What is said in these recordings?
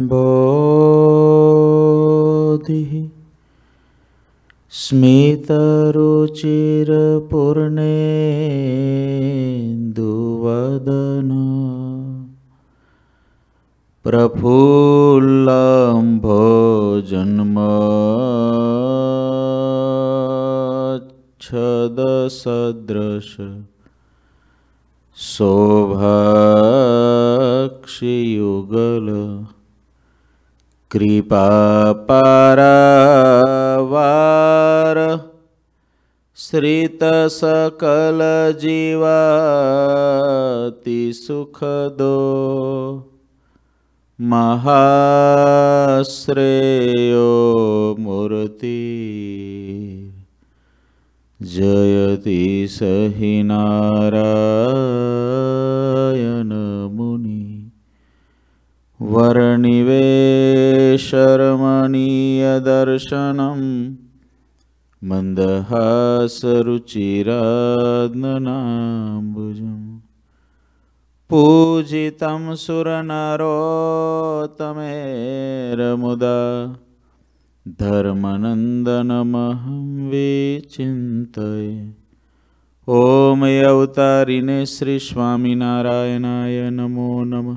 म्भोधिः स्मितरुचिरपूर्णेन्दुवदन प्रफुल्लम्भो जन्मच्छदसदृश शोभाक्षियुगल कृपा श्रितसकलजीवातिसुखदो जीवाति सुखदो महाश्रेयो मूर्ति जयति सहिनारायण वरणिवेशर्मणीयदर्शनं मन्दहासरुचिरम्बुजं पूजितं सुरनरोतमेरमुदा धर्मनन्दनमहं विचिन्तये ॐ अवतारिणे श्रीस्वामिनारायणाय नमो नमः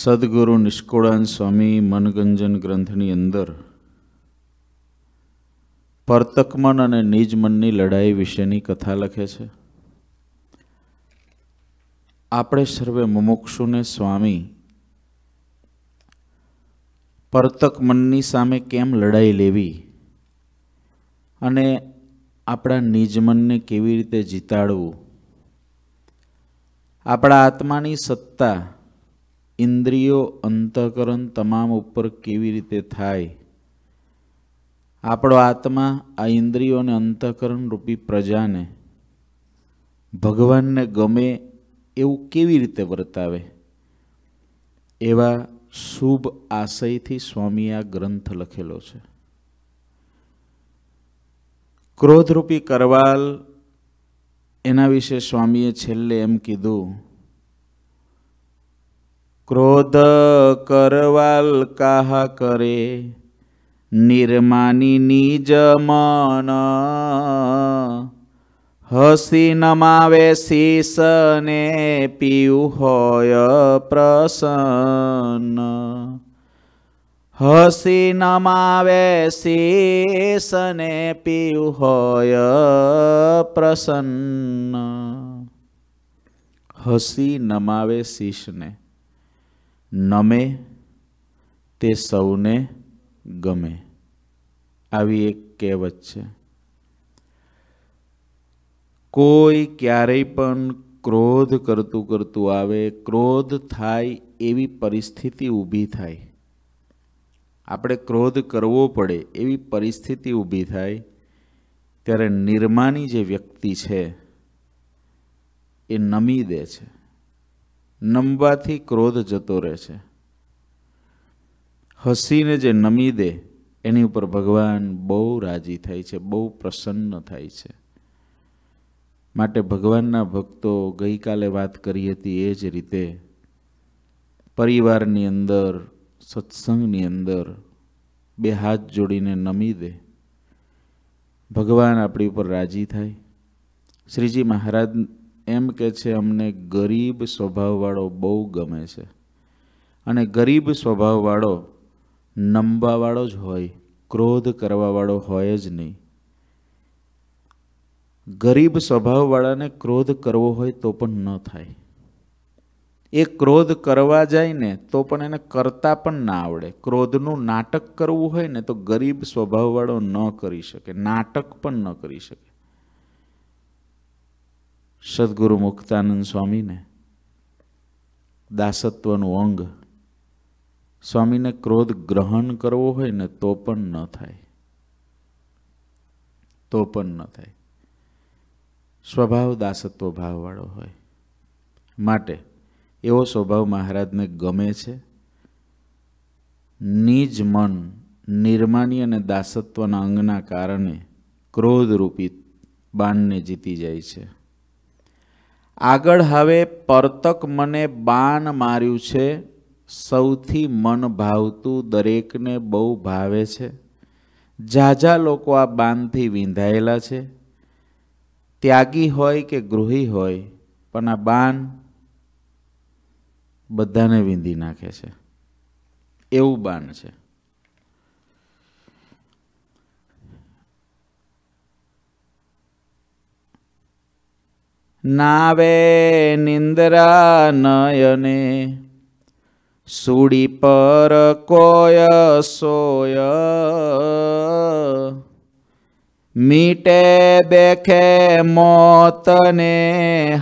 સદગુરુ નિષ્કોળાન સ્વામી મનગંજન ગ્રંથની અંદર પરતકમન અને નિજ મનની લડાઈ વિશેની કથા લખે છે આપણે સર્વે મુમુક્ષુને સ્વામી પરતક મનની સામે કેમ લડાઈ લેવી અને આપણા નિજમનને કેવી રીતે જીતાડવું આપણા આત્માની સત્તા ઇન્દ્રિયો અંતઃકરણ તમામ ઉપર કેવી રીતે થાય આપણો આત્મા આ ઇન્દ્રિયો અંતઃકરણ રૂપી પ્રજાને ભગવાનને ગમે એવું કેવી રીતે વર્તાવે એવા શુભ આશયથી સ્વામી આ ગ્રંથ લખેલો છે ક્રોધરૂપી કરવાલ એના વિશે સ્વામીએ છેલ્લે એમ કીધું ક્રોધ કરવાલ કાહા કરે નિર્માની નિજ મન હસી નમાવે શીશને પીયું હોય પ્રસન્ન હસી નમાવે શીશને પીયું હોય પ્રસન્ન હસી નમાવે શીશને નમે તે સૌને ગમે આવી એક કહેવત છે કોઈ ક્યારેય પણ ક્રોધ કરતું કરતું આવે ક્રોધ થાય એવી પરિસ્થિતિ ઊભી થાય આપણે ક્રોધ કરવો પડે એવી પરિસ્થિતિ ઊભી થાય ત્યારે નિર્માની જે વ્યક્તિ છે એ નમી દે છે નમવાથી ક્રોધ જતો રહે છે હસીને જે નમી દે એની ઉપર ભગવાન બહુ રાજી થાય છે બહુ પ્રસન્ન થાય છે માટે ભગવાનના ભક્તો ગઈકાલે વાત કરી હતી એ જ રીતે પરિવારની અંદર સત્સંગની અંદર બે હાથ જોડીને નમી દે ભગવાન આપણી ઉપર રાજી થાય શ્રીજી મહારાજ એમ કે છે અમને ગરીબ સ્વભાવવાળો બહુ ગમે છે અને ગરીબ સ્વભાવવાળો નંબાવાળો જ હોય ક્રોધ કરવાવાળો હોય જ નહીં ગરીબ સ્વભાવવાળાને ક્રોધ કરવો હોય તો પણ ન થાય એ ક્રોધ કરવા જાય ને તો પણ એને કરતા પણ ના આવડે ક્રોધનું નાટક કરવું હોય ને તો ગરીબ સ્વભાવવાળો ન કરી શકે નાટક પણ ન કરી શકે સદગુરુ મુક્તાનંદ સ્વામીને દાસત્વનું અંગ સ્વામીને ક્રોધ ગ્રહણ કરવો હોય ને તો પણ ન થાય તો પણ ન થાય સ્વભાવ દાસત્વ ભાવવાળો હોય માટે એવો સ્વભાવ મહારાજને ગમે છે નિજ મન નિર્માની અને દાસત્વના અંગના કારણે ક્રોધરૂપી બાણને જીતી જાય છે આગળ હવે પરતક મને બાન માર્યું છે સૌથી મન ભાવતું દરેકને બહુ ભાવે છે ઝાઝા લોકો આ બાણથી વિંધાયેલા છે ત્યાગી હોય કે ગૃહી હોય પણ આ બાણ બધાને વિંધી નાખે છે એવું બાણ છે नावे निन्द्रा नयने सोय मीटे बेखे मोतने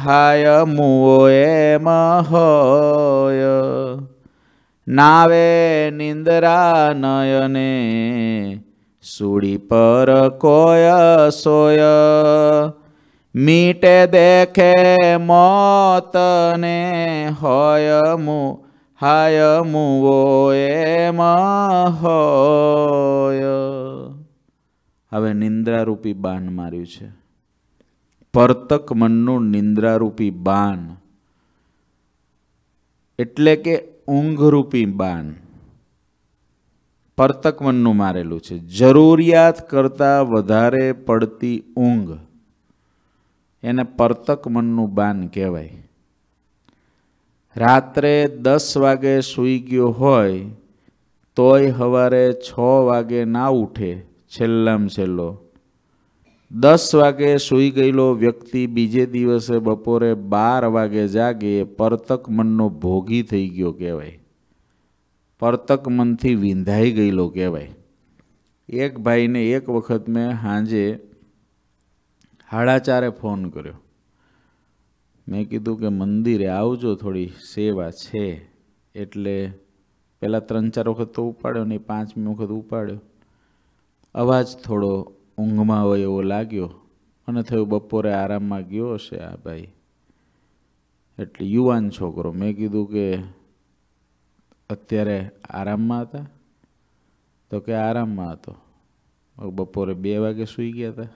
हाय मुए महय नावे निन्द्रा नयने सोय મીટે દેખે મોતને હોયમુ હાયમુઓ એમ હોય હવે નિંદ્રારૂપી બાન માર્યું છે પરતક મનનું નિંદ્રારૂપી બાન એટલે કે ઊંઘરૂપી બાણ પરતક મનનું મારેલું છે જરૂરિયાત કરતાં વધારે પડતી ઊંઘ એને પરતક મનનું બાન કહેવાય રાત્રે દસ વાગે સૂઈ ગયો હોય તોય સવારે છ વાગે ના ઉઠે છેલ્લામાં છેલ્લો દસ વાગે સૂઈ ગયેલો વ્યક્તિ બીજે દિવસે બપોરે બાર વાગે જાગે પરતક મનનો ભોગી થઈ ગયો કહેવાય પરતક મનથી વિંધાઈ ગયેલો કહેવાય એક ભાઈને એક વખત મેં સાંજે સાડા ચારે ફોન કર્યો મેં કીધું કે મંદિરે આવજો થોડી સેવા છે એટલે પહેલાં ત્રણ ચાર વખત તો ઉપાડ્યો નહીં પાંચમી વખત ઉપાડ્યો અવાજ થોડો ઊંઘમાં હોય એવો લાગ્યો મને થયું બપોરે આરામમાં ગયો હશે આ ભાઈ એટલે યુવાન છોકરો મેં કીધું કે અત્યારે આરામમાં હતા તો કે આરામમાં હતો બપોરે બે વાગે સૂઈ ગયા હતા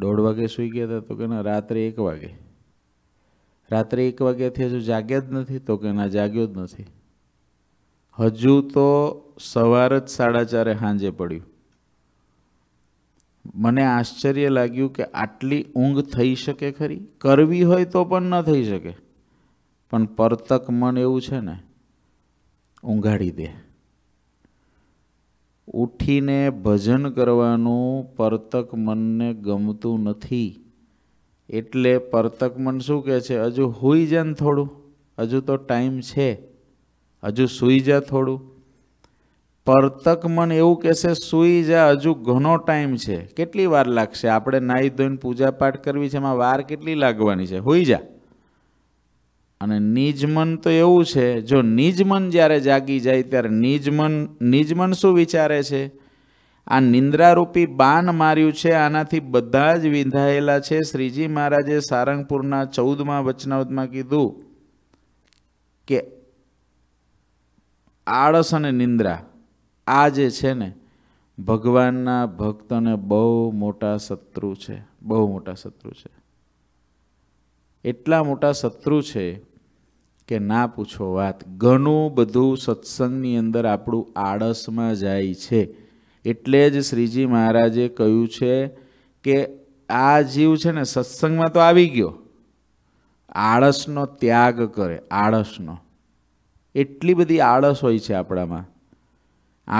દોઢ વાગે સૂઈ ગયા હતા તો કે ના રાત્રે એક વાગે રાત્રે એક વાગ્યાથી હજુ જાગ્યા જ નથી તો કે ના જાગ્યો જ નથી હજુ તો સવાર જ સાડા ચારે સાંજે પડ્યું મને આશ્ચર્ય લાગ્યું કે આટલી ઊંઘ થઈ શકે ખરી કરવી હોય તો પણ ન થઈ શકે પણ પરતક મન એવું છે ને ઊંઘાડી દે ઉઠીને ભજન કરવાનું પરતક મનને ગમતું નથી એટલે પરતક મન શું કહે છે હજુ હોઈ જા ને થોડું હજુ તો ટાઈમ છે હજુ સૂઈ જા થોડું પરતક મન એવું કહેશે સૂઈ જા હજુ ઘણો ટાઈમ છે કેટલી વાર લાગશે આપણે નાહી ધોઈને પૂજાપાઠ કરવી છે એમાં વાર કેટલી લાગવાની છે હોઈ જા અને નિજમન તો એવું છે જો નિજમન જ્યારે જાગી જાય ત્યારે નિજમન નિજમન શું વિચારે છે આ નિંદ્રારૂપી બાન માર્યું છે આનાથી બધા જ વિંધાયેલા છે શ્રીજી મહારાજે સારંગપુરના ચૌદમાં વચનાવતમાં કીધું કે આળસ અને નિંદ્રા આ જે છે ને ભગવાનના ભક્તને બહુ મોટા શત્રુ છે બહુ મોટા શત્રુ છે એટલા મોટા શત્રુ છે કે ના પૂછો વાત ઘણું બધું સત્સંગની અંદર આપણું આળસમાં જાય છે એટલે જ શ્રીજી મહારાજે કહ્યું છે કે આ જીવ છે ને સત્સંગમાં તો આવી ગયો આળસનો ત્યાગ કરે આળસનો એટલી બધી આળસ હોય છે આપણામાં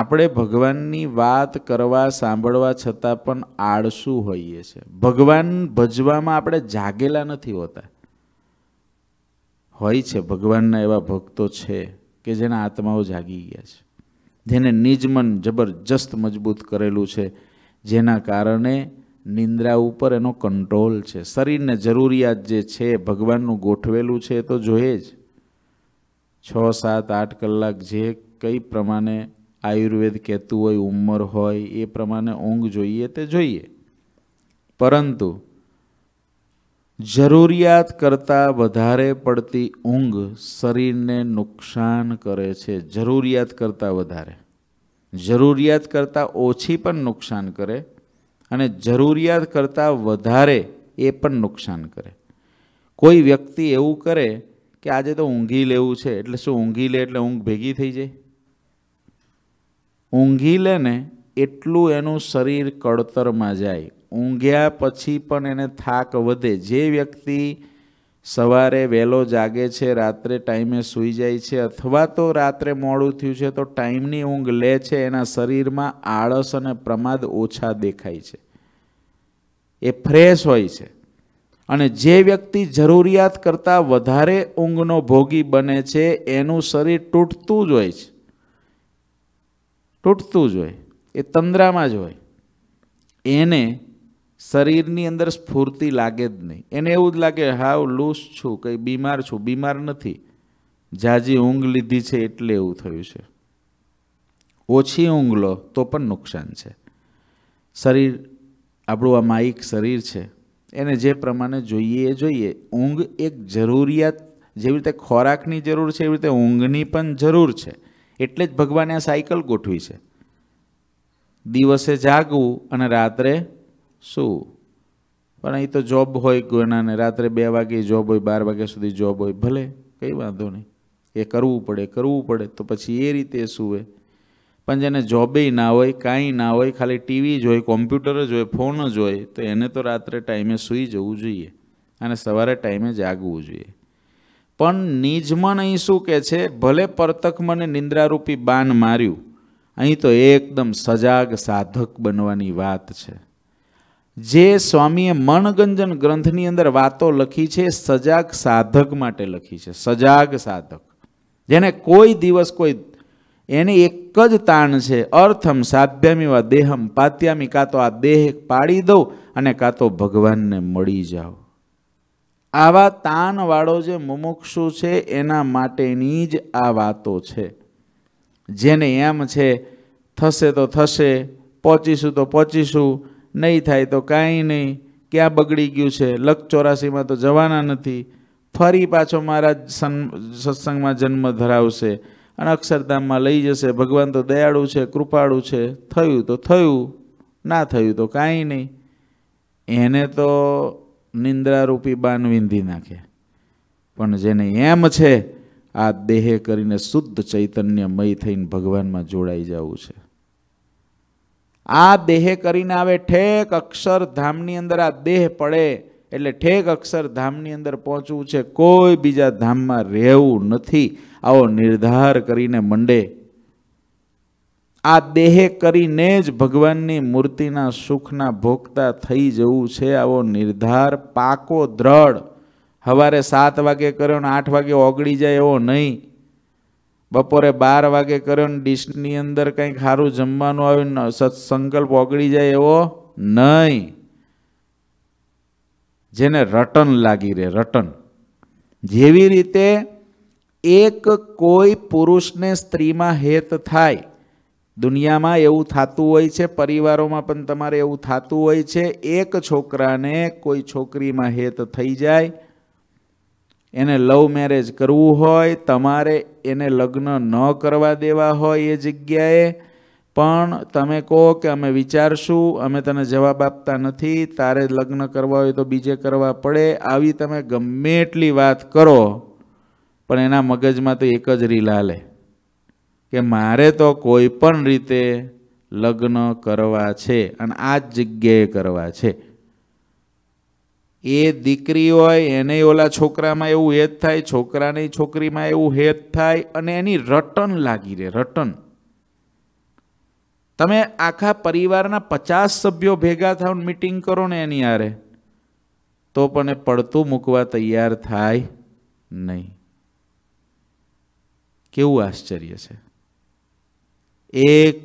આપણે ભગવાનની વાત કરવા સાંભળવા છતાં પણ આળસું હોઈએ છીએ ભગવાન ભજવામાં આપણે જાગેલા નથી હોતા હોય છે ભગવાનના એવા ભક્તો છે કે જેના આત્માઓ જાગી ગયા છે જેને નિજમન જબરજસ્ત મજબૂત કરેલું છે જેના કારણે નિંદ્રા ઉપર એનો કંટ્રોલ છે શરીરને જરૂરિયાત જે છે ભગવાનનું ગોઠવેલું છે એ તો જોઈએ જ છ સાત આઠ કલાક જે કઈ પ્રમાણે આયુર્વેદ કહેતું હોય ઉંમર હોય એ પ્રમાણે ઊંઘ જોઈએ તે જોઈએ પરંતુ જરૂરિયાત કરતાં વધારે પડતી ઊંઘ શરીરને નુકસાન કરે છે જરૂરિયાત કરતાં વધારે જરૂરિયાત કરતાં ઓછી પણ નુકસાન કરે અને જરૂરિયાત કરતાં વધારે એ પણ નુકસાન કરે કોઈ વ્યક્તિ એવું કરે કે આજે તો ઊંઘી લેવું છે એટલે શું ઊંઘી લે એટલે ઊંઘ ભેગી થઈ જાય ઊંઘી લે ને એટલું એનું શરીર કળતરમાં જાય ઊંઘ્યા પછી પણ એને થાક વધે જે વ્યક્તિ સવારે વહેલો જાગે છે રાત્રે ટાઈમે સૂઈ જાય છે અથવા તો રાત્રે મોડું થયું છે તો ટાઈમની ઊંઘ લે છે એના શરીરમાં આળસ અને પ્રમાદ ઓછા દેખાય છે એ ફ્રેશ હોય છે અને જે વ્યક્તિ જરૂરિયાત કરતાં વધારે ઊંઘનો ભોગી બને છે એનું શરીર તૂટતું જ હોય છે તૂટતું જ હોય એ તંદ્રામાં જ હોય એને શરીરની અંદર સ્ફૂર્તિ લાગે જ નહીં એને એવું જ લાગે હાવ લૂસ છું કંઈ બીમાર છું બીમાર નથી જાજી ઊંઘ લીધી છે એટલે એવું થયું છે ઓછી ઊંઘ લો તો પણ નુકસાન છે શરીર આપણું આ માયિક શરીર છે એને જે પ્રમાણે જોઈએ એ જોઈએ ઊંઘ એક જરૂરિયાત જેવી રીતે ખોરાકની જરૂર છે એવી રીતે ઊંઘની પણ જરૂર છે એટલે જ ભગવાને આ સાયકલ ગોઠવી છે દિવસે જાગવું અને રાત્રે શું પણ અહીં તો જોબ હોય કોઈનાને રાત્રે બે વાગે જોબ હોય બાર વાગ્યા સુધી જોબ હોય ભલે કંઈ વાંધો નહીં એ કરવું પડે કરવું પડે તો પછી એ રીતે સૂવે પણ જેને જોબે ના હોય કાંઈ ના હોય ખાલી ટીવી જ હોય કોમ્પ્યુટર જ હોય ફોન જ હોય તો એને તો રાત્રે ટાઈમે સૂઈ જવું જોઈએ અને સવારે ટાઈમે જાગવું જોઈએ પણ નિજમન અહીં શું કહે છે ભલે પરતક મને નિંદ્રારૂપી બાન માર્યું અહીં તો એકદમ સજાગ સાધક બનવાની વાત છે જે સ્વામીએ મનગંજન ગ્રંથની અંદર વાતો લખી છે સજાગ સાધક માટે લખી છે સજાગ સાધક જેને કોઈ દિવસ કોઈ એને એક જ તાણ છે અર્થમ સાધ્યામી વા દેહમ પાત્યામી કાં તો આ દેહ પાડી દઉં અને કાં તો ભગવાનને મળી જાઓ આવા તાનવાળો જે મુમુક્ષુ છે એના માટેની જ આ વાતો છે જેને એમ છે થશે તો થશે પહોંચીશું તો પહોંચીશું નહીં થાય તો કાંઈ નહીં ક્યાં બગડી ગયું છે લખ ચોરાસીમાં તો જવાના નથી ફરી પાછો મારા સન સત્સંગમાં જન્મ ધરાવશે અને અક્ષરધામમાં લઈ જશે ભગવાન તો દયાળુ છે કૃપાળુ છે થયું તો થયું ના થયું તો કાંઈ નહીં એને તો નિંદ્રારૂપી બાન વિંધી નાખે પણ જેને એમ છે આ દેહે કરીને શુદ્ધ ચૈતન્યમય થઈને ભગવાનમાં જોડાઈ જવું છે આ દેહે કરીને આવે ઠેક અક્ષરધામની અંદર આ દેહ પડે એટલે ઠેક અક્ષરધામની અંદર પહોંચવું છે કોઈ બીજા ધામમાં રહેવું નથી આવો નિર્ધાર કરીને મંડે આ દેહે કરીને જ ભગવાનની મૂર્તિના સુખના ભોગતા થઈ જવું છે આવો નિર્ધાર પાકો દ્રઢ સવારે સાત વાગે કર્યો ને આઠ વાગે ઓગળી જાય એવો નહીં બપોરે બાર વાગે કર્યો ને ડિશની અંદર કંઈક સારું જમવાનું આવ્યું સત્સંકલ્પ ઓગળી જાય એવો નહીં જેને રટન લાગી રહે રટન જેવી રીતે એક કોઈ પુરુષને સ્ત્રીમાં હેત થાય દુનિયામાં એવું થતું હોય છે પરિવારોમાં પણ તમારે એવું થતું હોય છે એક છોકરાને કોઈ છોકરીમાં હેત થઈ જાય એને લવ મેરેજ કરવું હોય તમારે એને લગ્ન ન કરવા દેવા હોય એ જગ્યાએ પણ તમે કહો કે અમે વિચારશું અમે તને જવાબ આપતા નથી તારે લગ્ન કરવા હોય તો બીજે કરવા પડે આવી તમે ગમે એટલી વાત કરો પણ એના મગજમાં તો એક જ રીલ હાલે કે મારે તો કોઈ પણ રીતે લગ્ન કરવા છે અને આ જ જગ્યાએ કરવા છે એ દીકરી હોય એને ઓલા છોકરામાં એવું હેત થાય છોકરાની છોકરીમાં એવું હેત થાય અને એની રટન લાગી રહે રટન તમે આખા પરિવારના પચાસ સભ્યો ભેગા થાવ મિટિંગ કરો ને એની આરે તો પણ એ પડતું મૂકવા તૈયાર થાય નહીં કેવું આશ્ચર્ય છે એક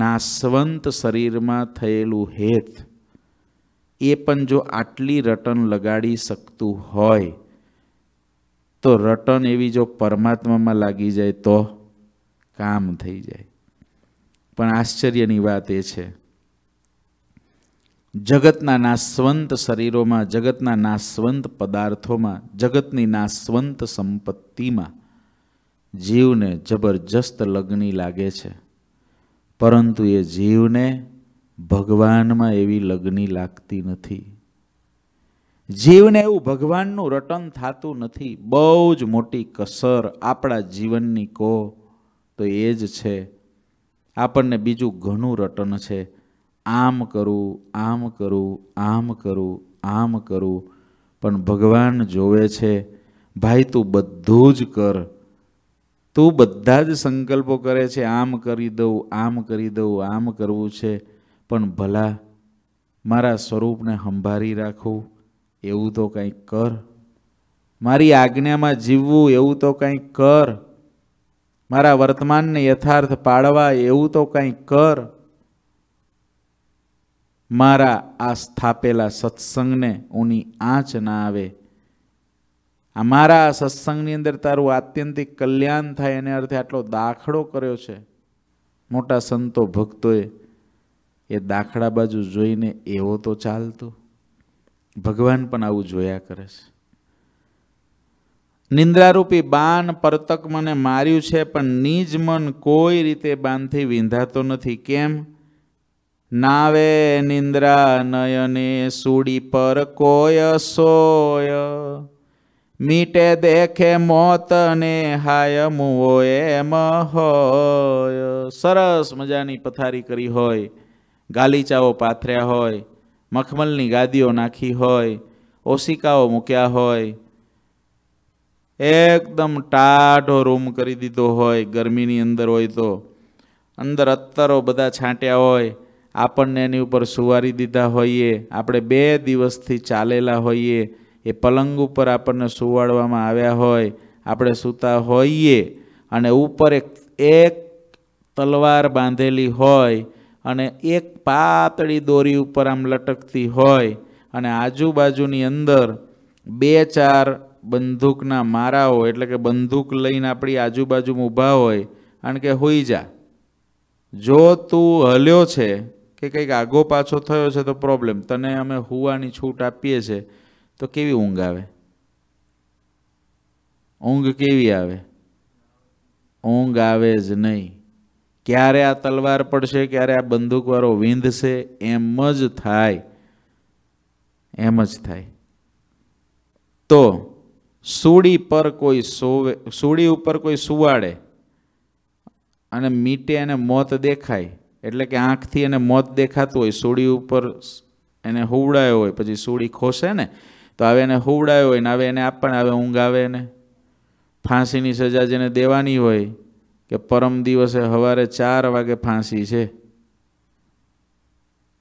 નાસવંત શરીરમાં થયેલું હેત એ પણ જો આટલી રટન લગાડી શકતું હોય તો રટન એવી જો પરમાત્મામાં લાગી જાય તો કામ થઈ જાય પણ આશ્ચર્યની વાત એ છે જગતના નાશવંત શરીરોમાં જગતના નાશવંત પદાર્થોમાં જગતની નાશવંત સંપત્તિમાં જીવને જબરજસ્ત લગ્ની લાગે છે પરંતુ એ જીવને ભગવાનમાં એવી લગ્ની લાગતી નથી જીવને એવું ભગવાનનું રટન થતું નથી બહુ જ મોટી કસર આપણા જીવનની કહો તો એ જ છે આપણને બીજું ઘણું રટન છે આમ કરું આમ કરું આમ કરું આમ કરું પણ ભગવાન જોવે છે ભાઈ તું બધું જ કર તું બધા જ સંકલ્પો કરે છે આમ કરી દઉં આમ કરી દઉં આમ કરવું છે પણ ભલા મારા સ્વરૂપને સંભાળી રાખવું એવું તો કંઈક કર મારી આજ્ઞામાં જીવવું એવું તો કંઈક કર મારા વર્તમાનને યથાર્થ પાડવા એવું તો કંઈક કર મારા આ સ્થાપેલા સત્સંગને ઉની આંચ ના આવે આ મારા આ સત્સંગની અંદર તારું આત્યંતિક કલ્યાણ થાય એને અર્થે આટલો દાખલો કર્યો છે મોટા સંતો ભક્તોએ એ દાખલા બાજુ જોઈને એવો તો ચાલતો ભગવાન પણ આવું જોયા કરે છે નિંદ્રારૂપી બાન પરતક મને માર્યું છે પણ નિજ મન કોઈ રીતે બાણથી વિંધાતો નથી કેમ નાવે નિંદ્રા નયને સૂડી પર કોય સોય મીટે દેખે મોત ને હાય મુઓ એમ હોય સરસ મજાની પથારી કરી હોય ગાલીચાઓ પાથર્યા હોય મખમલની ગાદીઓ નાખી હોય ઓશિકાઓ મૂક્યા હોય એકદમ ટાઢો રૂમ કરી દીધો હોય ગરમીની અંદર હોય તો અંદર અત્તરો બધા છાંટ્યા હોય આપણને એની ઉપર સુવારી દીધા હોઈએ આપણે બે દિવસથી ચાલેલા હોઈએ એ પલંગ ઉપર આપણને સુવાડવામાં આવ્યા હોય આપણે સૂતા હોઈએ અને ઉપર એક એક તલવાર બાંધેલી હોય અને એક પાતળી દોરી ઉપર આમ લટકતી હોય અને આજુબાજુની અંદર બે ચાર બંદૂકના મારાઓ એટલે કે બંદૂક લઈને આપણી આજુબાજુમાં ઊભા હોય અને કે હોઈ જા જો તું હલ્યો છે કે કંઈક આગો પાછો થયો છે તો પ્રોબ્લેમ તને અમે હુવાની છૂટ આપીએ છીએ તો કેવી ઊંઘ આવે ઊંઘ કેવી આવે ઊંઘ આવે જ નહીં ક્યારે આ તલવાર પડશે ક્યારે આ બંદૂકવાળો વીંધશે એમ જ થાય એમ જ થાય તો સૂડી પર કોઈ સોવે સૂડી ઉપર કોઈ સુવાડે અને મીટે એને મોત દેખાય એટલે કે આંખથી એને મોત દેખાતું હોય સૂડી ઉપર એને હુવડાયો હોય પછી સૂડી ખોસે ને તો હવે એને હુવડાયો હોય ને હવે એને આપણ આવે ઊંઘ આવે એને ફાંસીની સજા જેને દેવાની હોય કે પરમ દિવસે સવારે ચાર વાગે ફાંસી છે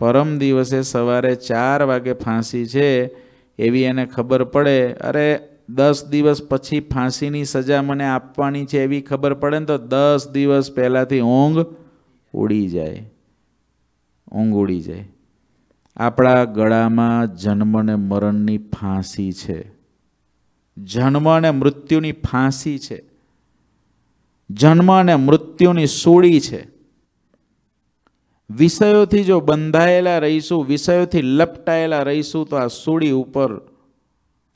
પરમ દિવસે સવારે ચાર વાગે ફાંસી છે એવી એને ખબર પડે અરે દસ દિવસ પછી ફાંસીની સજા મને આપવાની છે એવી ખબર પડે ને તો દસ દિવસ પહેલાંથી ઊંઘ ઉડી જાય ઊંઘ ઉડી જાય આપણા ગળામાં જન્મ અને મરણની ફાંસી છે જન્મ અને મૃત્યુની ફાંસી છે જન્મ અને મૃત્યુની સોડી છે વિષયોથી જો બંધાયેલા રહીશું વિષયોથી લપટાયેલા રહીશું તો આ સૂડી ઉપર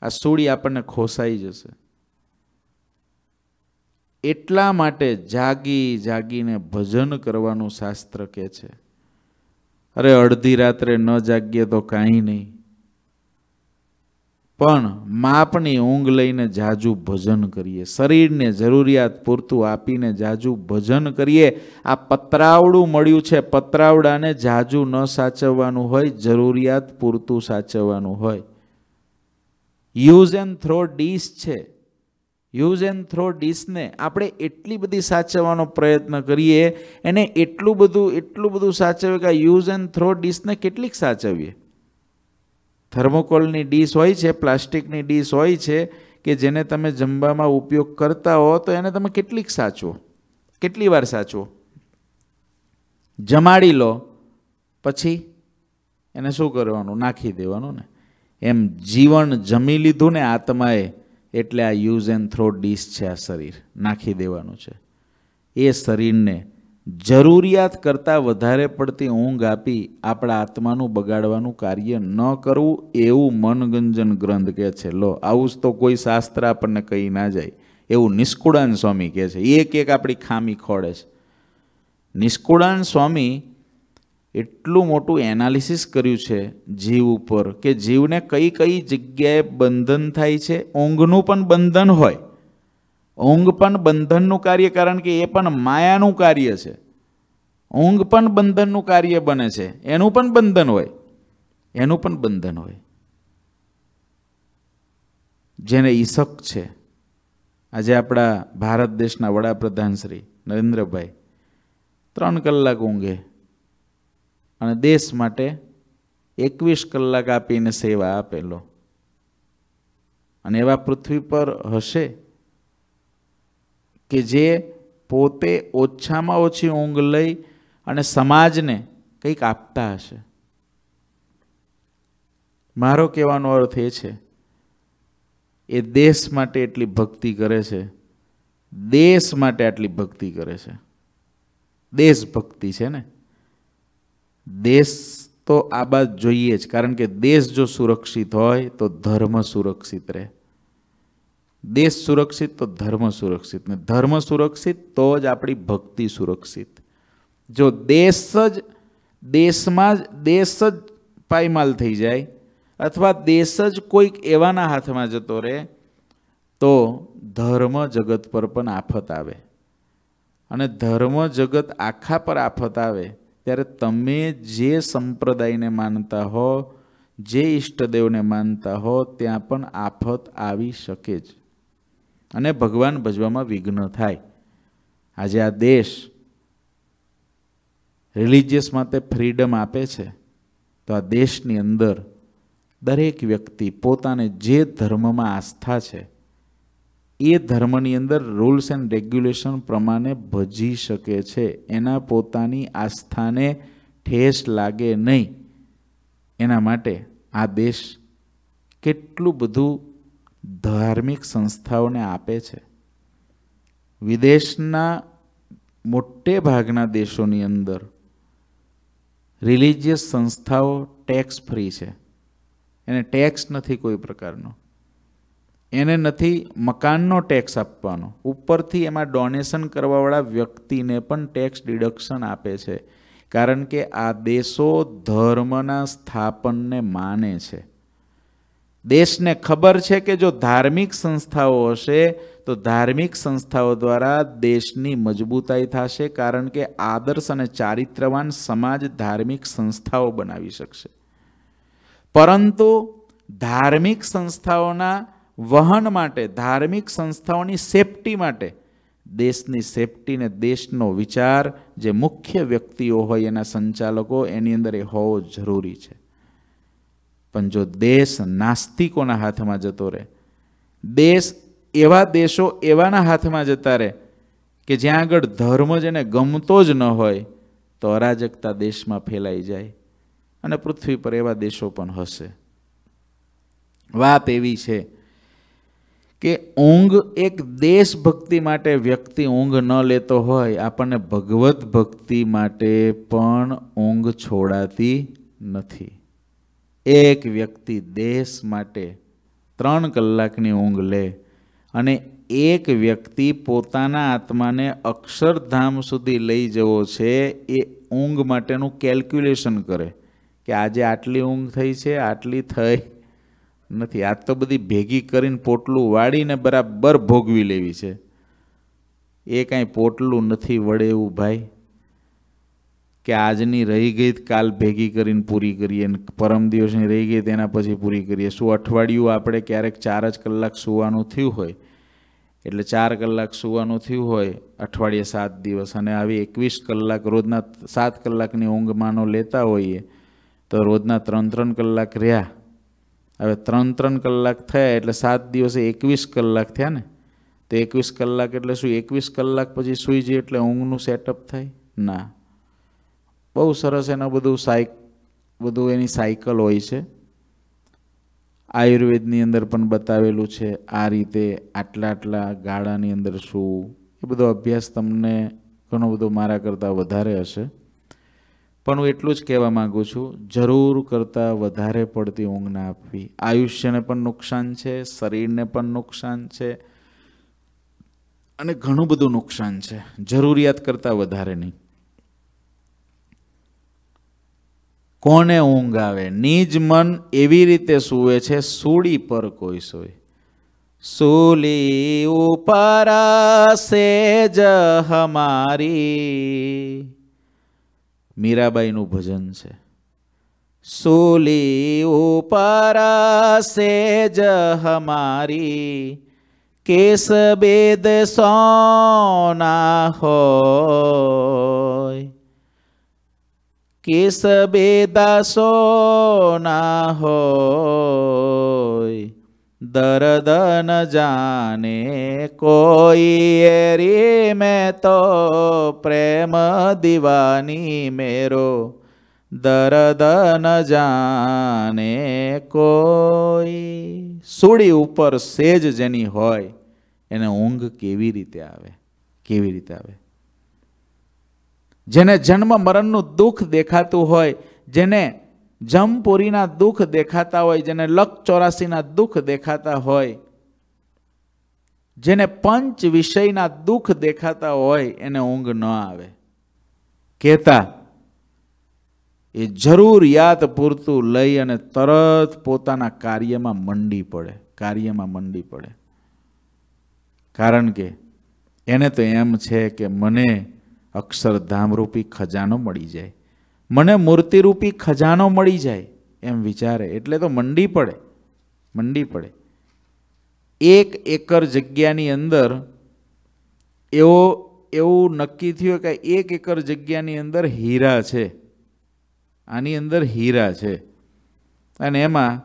આ સૂડી આપણને ખોસાઈ જશે એટલા માટે જાગી જાગીને ભજન કરવાનું શાસ્ત્ર કહે છે અરે અડધી રાત્રે ન જાગીએ તો કાંઈ નહીં પણ માપની ઊંઘ લઈને જાજુ ભજન કરીએ શરીરને જરૂરિયાત પૂરતું આપીને જાજુ ભજન કરીએ આ પતરાવડું મળ્યું છે પતરાવડાને જાજુ ન સાચવવાનું હોય જરૂરિયાત પૂરતું સાચવવાનું હોય યુઝ એન્ડ થ્રો ડીશ છે યુઝ એન્ડ થ્રો ડીશને આપણે એટલી બધી સાચવવાનો પ્રયત્ન કરીએ એને એટલું બધું એટલું બધું સાચવે કે યુઝ એન્ડ થ્રો ડીશને કેટલીક સાચવીએ થર્મોકોલની ડીશ હોય છે પ્લાસ્ટિકની ડીશ હોય છે કે જેને તમે જમવામાં ઉપયોગ કરતા હો તો એને તમે કેટલીક સાચવો કેટલી વાર સાચવો જમાડી લો પછી એને શું કરવાનું નાખી દેવાનું ને એમ જીવન જમી લીધું ને આત્માએ એટલે આ યુઝ એન્ડ થ્રો ડીશ છે આ શરીર નાખી દેવાનું છે એ શરીરને જરૂરિયાત કરતાં વધારે પડતી ઊંઘ આપી આપણા આત્માનું બગાડવાનું કાર્ય ન કરવું એવું મનગંજન ગ્રંથ કહે છે લો આવું જ તો કોઈ શાસ્ત્ર આપણને કહી ના જાય એવું નિષ્કુળાન સ્વામી કહે છે એક એક આપણી ખામી ખોળે છે નિષ્કુળાન સ્વામી એટલું મોટું એનાલિસિસ કર્યું છે જીવ ઉપર કે જીવને કઈ કઈ જગ્યાએ બંધન થાય છે ઊંઘનું પણ બંધન હોય ઊંઘ પણ બંધનનું કાર્ય કારણ કે એ પણ માયાનું કાર્ય છે ઊંઘ પણ બંધનનું કાર્ય બને છે એનું પણ બંધન હોય એનું પણ બંધન હોય જેને ઈશક છે આજે આપણા ભારત દેશના વડાપ્રધાન શ્રી નરેન્દ્રભાઈ ત્રણ કલાક ઊંઘે અને દેશ માટે એકવીસ કલાક આપીને સેવા આપેલો અને એવા પૃથ્વી પર હશે કે જે પોતે ઓછામાં ઓછી ઊંઘ લઈ અને સમાજને કંઈક આપતા હશે મારો કહેવાનો અર્થ એ છે એ દેશ માટે એટલી ભક્તિ કરે છે દેશ માટે આટલી ભક્તિ કરે છે દેશભક્તિ છે ને દેશ તો આ બાદ જોઈએ જ કારણ કે દેશ જો સુરક્ષિત હોય તો ધર્મ સુરક્ષિત રહે દેશ સુરક્ષિત તો ધર્મ સુરક્ષિત ને ધર્મ સુરક્ષિત તો જ આપણી ભક્તિ સુરક્ષિત જો દેશ જ દેશમાં જ દેશ જ પાયમાલ થઈ જાય અથવા દેશ જ કોઈક એવાના હાથમાં જતો રહે તો ધર્મ જગત પર પણ આફત આવે અને ધર્મ જગત આખા પર આફત આવે ત્યારે તમે જે સંપ્રદાયને માનતા હો જે ઈષ્ટદેવને માનતા હો ત્યાં પણ આફત આવી શકે જ અને ભગવાન ભજવામાં વિઘ્ન થાય આજે આ દેશ રિલિજિયસ માટે ફ્રીડમ આપે છે તો આ દેશની અંદર દરેક વ્યક્તિ પોતાને જે ધર્મમાં આસ્થા છે એ ધર્મની અંદર રૂલ્સ એન્ડ રેગ્યુલેશન પ્રમાણે ભજી શકે છે એના પોતાની આસ્થાને ઠેસ લાગે નહીં એના માટે આ દેશ કેટલું બધું ધાર્મિક સંસ્થાઓને આપે છે વિદેશના મોટે ભાગના દેશોની અંદર રિલિજિયસ સંસ્થાઓ ટેક્સ ફ્રી છે એને ટેક્સ નથી કોઈ પ્રકારનો એને નથી મકાનનો ટેક્સ આપવાનો ઉપરથી એમાં ડોનેશન કરવાવાળા વ્યક્તિને પણ ટેક્સ ડિડક્શન આપે છે કારણ કે આ દેશો ધર્મના સ્થાપનને માને છે દેશને ખબર છે કે જો ધાર્મિક સંસ્થાઓ હશે તો ધાર્મિક સંસ્થાઓ દ્વારા દેશની મજબૂતાઈ થશે કારણ કે આદર્શ અને ચારિત્રવાન સમાજ ધાર્મિક સંસ્થાઓ બનાવી શકશે પરંતુ ધાર્મિક સંસ્થાઓના વહન માટે ધાર્મિક સંસ્થાઓની સેફટી માટે દેશની સેફટીને દેશનો વિચાર જે મુખ્ય વ્યક્તિઓ હોય એના સંચાલકો એની અંદર એ હોવો જરૂરી છે પણ જો દેશ નાસ્તિકોના હાથમાં જતો રહે દેશ એવા દેશો એવાના હાથમાં જતા રહે કે જ્યાં આગળ ધર્મ જ એને ગમતો જ ન હોય તો અરાજકતા દેશમાં ફેલાઈ જાય અને પૃથ્વી પર એવા દેશો પણ હશે વાત એવી છે કે ઊંઘ એક દેશભક્તિ માટે વ્યક્તિ ઊંઘ ન લેતો હોય આપણને ભગવત ભક્તિ માટે પણ ઊંઘ છોડાતી નથી એક વ્યક્તિ દેશ માટે ત્રણ કલાકની ઊંઘ લે અને એક વ્યક્તિ પોતાના આત્માને અક્ષરધામ સુધી લઈ જવો છે એ ઊંઘ માટેનું કેલ્ક્યુલેશન કરે કે આજે આટલી ઊંઘ થઈ છે આટલી થઈ નથી આ તો બધી ભેગી કરીને પોટલું વાળીને બરાબર ભોગવી લેવી છે એ કાંઈ પોટલું નથી વળે એવું ભાઈ કે આજની રહી ગઈ કાલ ભેગી કરીને પૂરી કરીએ પરમ દિવસની રહી ગઈ તેના પછી પૂરી કરીએ શું અઠવાડિયું આપણે ક્યારેક ચાર જ કલાક સૂવાનું થયું હોય એટલે ચાર કલાક સૂવાનું થયું હોય અઠવાડિયે સાત દિવસ અને આવી એકવીસ કલાક રોજના સાત કલાકની ઊંઘમાંનો લેતા હોઈએ તો રોજના ત્રણ ત્રણ કલાક રહ્યા હવે ત્રણ ત્રણ કલાક થયા એટલે સાત દિવસે એકવીસ કલાક થયા ને તો એકવીસ કલાક એટલે શું એકવીસ કલાક પછી સૂઈ જઈએ એટલે ઊંઘનું સેટઅપ થાય ના બહુ સરસ એનું બધું સાયક બધું એની સાયકલ હોય છે આયુર્વેદની અંદર પણ બતાવેલું છે આ રીતે આટલા આટલા ગાળાની અંદર શું એ બધો અભ્યાસ તમને ઘણો બધો મારા કરતાં વધારે હશે પણ હું એટલું જ કહેવા માગું છું જરૂર કરતાં વધારે પડતી ઊંઘ ના આપવી આયુષ્યને પણ નુકસાન છે શરીરને પણ નુકસાન છે અને ઘણું બધું નુકસાન છે જરૂરિયાત કરતાં વધારે નહીં કોને ઊંઘ આવે નિજ મન એવી રીતે સૂવે છે સૂડી પર કોઈ સોય સૂલી ઉપર સેજ હમારી મીરાબાઈનું ભજન છે સૂલી ઉપર સેજ હમારી કેસ બેદ સોના હોય કેસ બેદા સોના હોય દર્દ ન જાને કોઈ રે મેં તો પ્રેમ દિવાની મેરો દર્દ ન જાને કોઈ સૂડી ઉપર સેજ જેની હોય એને ઊંઘ કેવી રીતે આવે કેવી રીતે આવે જેને જન્મ મરણનું દુઃખ દેખાતું હોય જેને જમપુરીના દુઃખ દેખાતા હોય જેને લક ચોરાસીના દુઃખ દેખાતા હોય જેને પંચ વિષયના દુઃખ દેખાતા હોય એને ઊંઘ ન આવે કહેતા એ જરૂરિયાત પૂરતું લઈ અને તરત પોતાના કાર્યમાં મંડી પડે કાર્યમાં મંડી પડે કારણ કે એને તો એમ છે કે મને અક્ષરધામરૂપી ખજાનો મળી જાય મને મૂર્તિરૂપી ખજાનો મળી જાય એમ વિચારે એટલે તો મંડી પડે મંડી પડે એક એકર જગ્યાની અંદર એવો એવું નક્કી થયું કે એક એકર જગ્યાની અંદર હીરા છે આની અંદર હીરા છે અને એમાં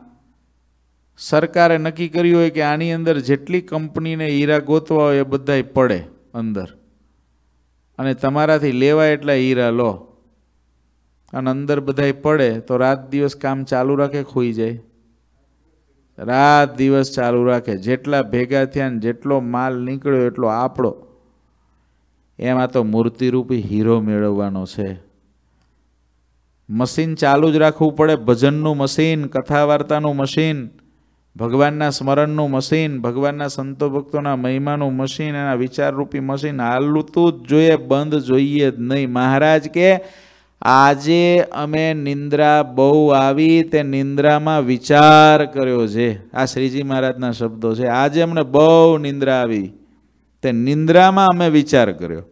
સરકારે નક્કી કર્યું હોય કે આની અંદર જેટલી કંપનીને હીરા ગોતવા હોય એ બધાય પડે અંદર અને તમારાથી લેવાય એટલા હીરા લો અને અંદર બધાય પડે તો રાત દિવસ કામ ચાલુ રાખે ખોઈ જાય રાત દિવસ ચાલુ રાખે જેટલા ભેગા થયા ને જેટલો માલ નીકળ્યો એટલો આપણો એમાં તો મૂર્તિરૂપી હીરો મેળવવાનો છે મશીન ચાલુ જ રાખવું પડે ભજનનું મશીન કથા વાર્તાનું મશીન ભગવાનના સ્મરણનું મશીન ભગવાનના સંતો ભક્તોના મહિમાનું મશીન એના વિચારરૂપી મશીન હાલતું જ જોઈએ બંધ જોઈએ જ નહીં મહારાજ કે આજે અમે નિંદ્રા બહુ આવી તે નિંદ્રામાં વિચાર કર્યો છે આ શ્રીજી મહારાજના શબ્દો છે આજે અમને બહુ નિંદ્રા આવી તે નિંદ્રામાં અમે વિચાર કર્યો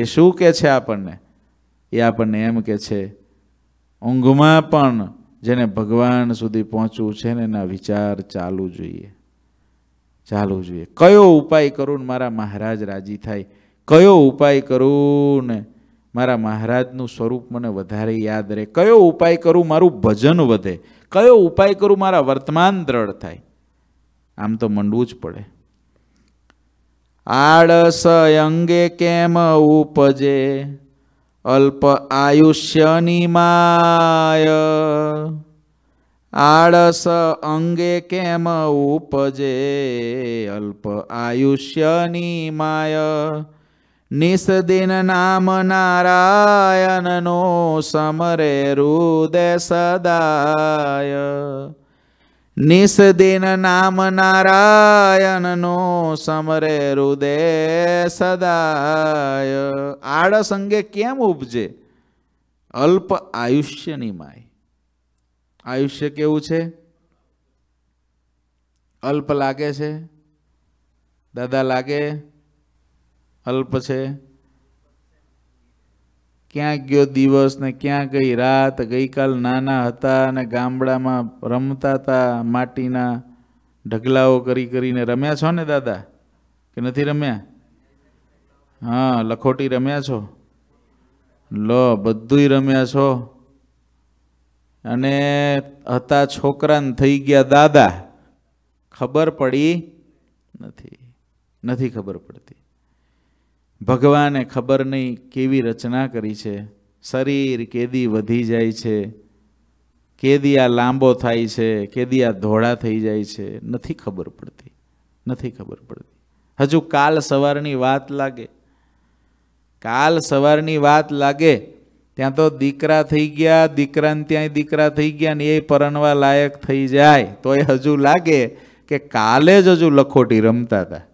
એ શું કહે છે આપણને એ આપણને એમ કે છે ઊંઘમાં પણ જેને ભગવાન સુધી પહોંચવું છે ને એના વિચાર ચાલવું જોઈએ ચાલવું જોઈએ કયો ઉપાય કરું ને મારા મહારાજ રાજી થાય કયો ઉપાય કરું ને મારા મહારાજનું સ્વરૂપ મને વધારે યાદ રહે કયો ઉપાય કરું મારું ભજન વધે કયો ઉપાય કરું મારા વર્તમાન દ્રઢ થાય આમ તો મંડવું જ પડે આળસ અંગે કેમ ઉપજે અલ્પ આયુષ્યની માય આળસ અંગે કેમ ઉપજે અલ્પ આયુષ્યની માય નિસદિન નામ નારાયણનો સમરે હૃદય સદાય નિષદિન નામ નારાયણનો સમરે હૃદય સદાય આળસ અંગે કેમ ઉપજે અલ્પ આયુષ્યની માય આયુષ્ય કેવું છે અલ્પ લાગે છે દાદા લાગે અલ્પ છે ક્યાં ગયો દિવસ ને ક્યાં ગઈ રાત ગઈકાલ નાના હતા અને ગામડામાં રમતા હતા માટીના ઢગલાઓ કરી કરીને રમ્યા છો ને દાદા કે નથી રમ્યા હા લખોટી રમ્યા છો લો બધુંય રમ્યા છો અને હતા છોકરાને થઈ ગયા દાદા ખબર પડી નથી નથી ખબર પડતી ભગવાને ખબર નહીં કેવી રચના કરી છે શરીર કેદી વધી જાય છે કેદી આ લાંબો થાય છે કેદી આ ધોળા થઈ જાય છે નથી ખબર પડતી નથી ખબર પડતી હજુ કાલ સવારની વાત લાગે કાલ સવારની વાત લાગે ત્યાં તો દીકરા થઈ ગયા દીકરાને ત્યાંય દીકરા થઈ ગયા ને એ પરણવા લાયક થઈ જાય તો એ હજુ લાગે કે કાલે જ હજુ લખોટી રમતા હતા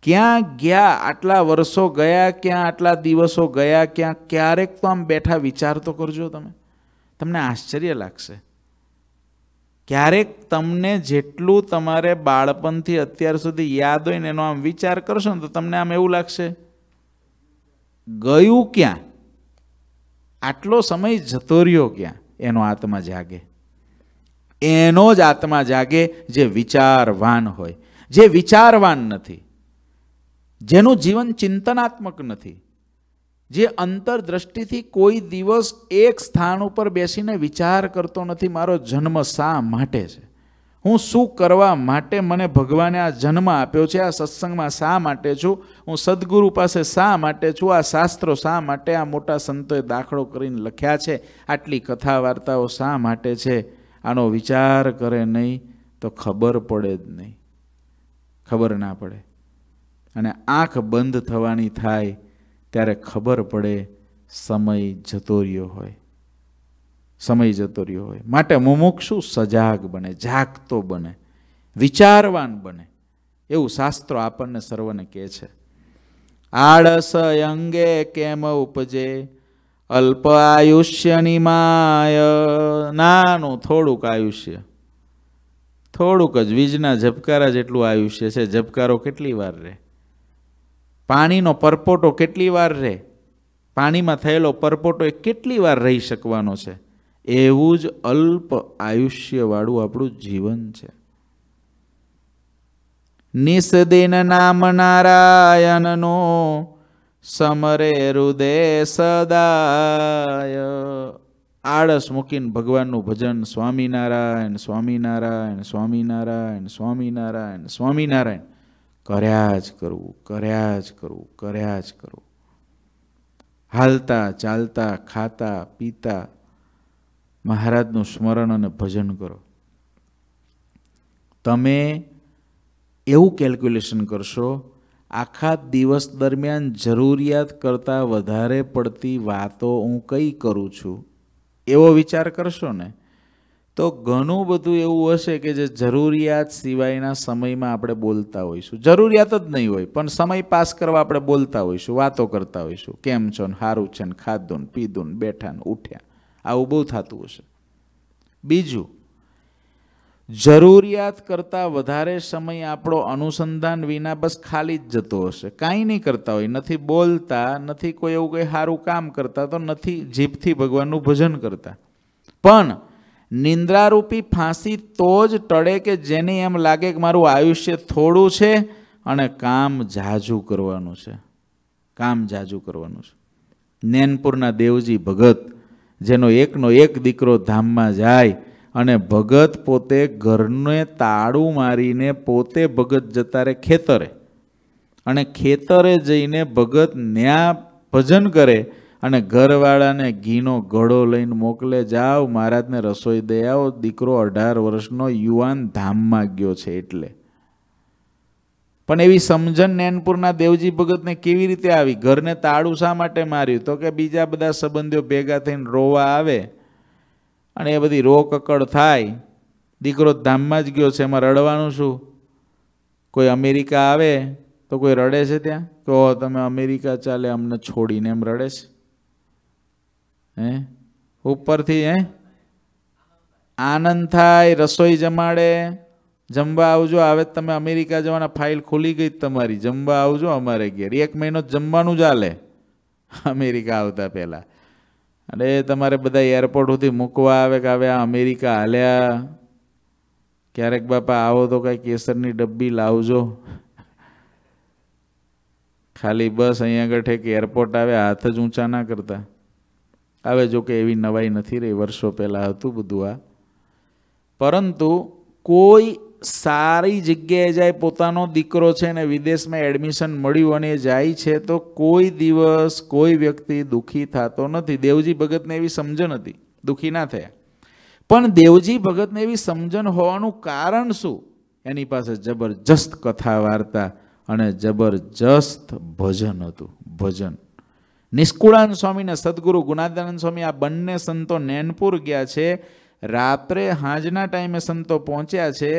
ક્યાં ગયા આટલા વર્ષો ગયા ક્યાં આટલા દિવસો ગયા ક્યાં ક્યારેક તો આમ બેઠા વિચાર તો કરજો તમે તમને આશ્ચર્ય લાગશે ક્યારેક તમને જેટલું તમારે બાળપણથી અત્યાર સુધી યાદ હોય ને એનો આમ વિચાર કરશો ને તો તમને આમ એવું લાગશે ગયું ક્યાં આટલો સમય જતો રહ્યો ક્યાં એનો આત્મા જાગે એનો જ આત્મા જાગે જે વિચારવાન હોય જે વિચારવાન નથી જેનું જીવન ચિંતનાત્મક નથી જે અંતરદ્રષ્ટિથી કોઈ દિવસ એક સ્થાન ઉપર બેસીને વિચાર કરતો નથી મારો જન્મ શા માટે છે હું શું કરવા માટે મને ભગવાને આ જન્મ આપ્યો છે આ સત્સંગમાં શા માટે છું હું સદગુરુ પાસે શા માટે છું આ શાસ્ત્રો શા માટે આ મોટા સંતોએ દાખલો કરીને લખ્યા છે આટલી કથા વાર્તાઓ શા માટે છે આનો વિચાર કરે નહીં તો ખબર પડે જ નહીં ખબર ના પડે અને આંખ બંધ થવાની થાય ત્યારે ખબર પડે સમય જતો રહ્યો હોય સમય જતો રહ્યો હોય માટે મુમુક્ષુ સજાગ બને જાગતો બને વિચારવાન બને એવું શાસ્ત્રો આપણને સર્વને કહે છે આળસ અંગે કેમ ઉપજે અલ્પ આયુષ્યની માય નાનું થોડુંક આયુષ્ય થોડુંક જ વીજના ઝબકારા જેટલું આયુષ્ય છે ઝબકારો કેટલી વાર રહે પાણીનો પરપોટો કેટલી વાર રહે પાણીમાં થયેલો પરપોટો એ કેટલી વાર રહી શકવાનો છે એવું જ અલ્પ આયુષ્યવાળું આપણું જીવન છે નિસદિન નામ નારાયણનો સમરે હૃદય સદાય આળસ મૂકીને ભગવાનનું ભજન સ્વામિનારાયણ સ્વામિનારાયણ સ્વામિનારાયણ સ્વામિનારાયણ સ્વામિનારાયણ કર્યા જ કરવું કર્યા જ કરવું કર્યા જ કરવું હાલતા ચાલતા ખાતા પીતા મહારાજનું સ્મરણ અને ભજન કરો તમે એવું કેલ્ક્યુલેશન કરશો આખા દિવસ દરમિયાન જરૂરિયાત કરતાં વધારે પડતી વાતો હું કઈ કરું છું એવો વિચાર કરશો ને તો ઘણું બધું એવું હશે કે જે જરૂરિયાત સિવાયના સમયમાં આપણે બોલતા હોઈશું જરૂરિયાત જ નહીં હોય પણ સમય પાસ કરવા આપણે બોલતા હોઈશું વાતો કરતા હોઈશું કેમ છો ને સારું છે ને ખાધું ને પીધું ને બેઠા ને ઉઠ્યા આવું બહુ થતું હશે બીજું જરૂરિયાત કરતાં વધારે સમય આપણો અનુસંધાન વિના બસ ખાલી જ જતો હશે કાંઈ નહીં કરતા હોય નથી બોલતા નથી કોઈ એવું કંઈ સારું કામ કરતા તો નથી જીભથી ભગવાનનું ભજન કરતા પણ નિંદ્રારૂપી ફાંસી તો જ ટળે કે જેને એમ લાગે કે મારું આયુષ્ય થોડું છે અને કામ જાજુ કરવાનું છે કામ જાજુ કરવાનું છે નેનપુરના દેવજી ભગત જેનો એકનો એક દીકરો ધામમાં જાય અને ભગત પોતે ઘરને તાળું મારીને પોતે ભગત જતા રહે ખેતરે અને ખેતરે જઈને ભગત ન્યા ભજન કરે અને ઘરવાળાને ઘીનો ઘડો લઈને મોકલે જાઓ મહારાજને રસોઈ દઈ આવો દીકરો અઢાર વર્ષનો યુવાન ધામમાં ગયો છે એટલે પણ એવી સમજણ નેનપુરના દેવજી ભગતને કેવી રીતે આવી ઘરને તાળું શા માટે માર્યું તો કે બીજા બધા સંબંધીઓ ભેગા થઈને રોવા આવે અને એ બધી રોકકડ થાય દીકરો ધામમાં જ ગયો છે એમાં રડવાનું શું કોઈ અમેરિકા આવે તો કોઈ રડે છે ત્યાં કહો તમે અમેરિકા ચાલે અમને છોડીને એમ રડે છે હે ઉપરથી હે આનંદ થાય રસોઈ જમાડે જમવા આવજો આવે તમે અમેરિકા જવાના ફાઇલ ખુલી ગઈ તમારી જમવા આવજો અમારે ઘેર એક મહિનો જમવાનું જ હાલે અમેરિકા આવતા પહેલાં અરે તમારે બધા એરપોર્ટ સુધી મૂકવા આવે કે હવે આ અમેરિકા હાલ્યા ક્યારેક બાપા આવો તો કાંઈ કેસરની ડબ્બી લાવજો ખાલી બસ અહીંયા આગળ ઠેક એરપોર્ટ આવે હાથ જ ઊંચા ના કરતા હવે જો કે એવી નવાઈ નથી રહી વર્ષો પહેલાં હતું બધું આ પરંતુ કોઈ સારી જગ્યાએ જાય પોતાનો દીકરો છે ને વિદેશમાં એડમિશન મળ્યું અને જાય છે તો કોઈ દિવસ કોઈ વ્યક્તિ દુઃખી થતો નથી દેવજી ભગતને એવી સમજણ હતી દુઃખી ના થયા પણ દેવજી ભગતને એવી સમજણ હોવાનું કારણ શું એની પાસે જબરજસ્ત કથા વાર્તા અને જબરજસ્ત ભજન હતું ભજન નિષ્કુળાન સ્વામીને સદગુરુ ગુણાદાનંદ સ્વામી આ બંને સંતો નેનપુર ગયા છે રાત્રે હાજના ટાઈમે સંતો પહોંચ્યા છે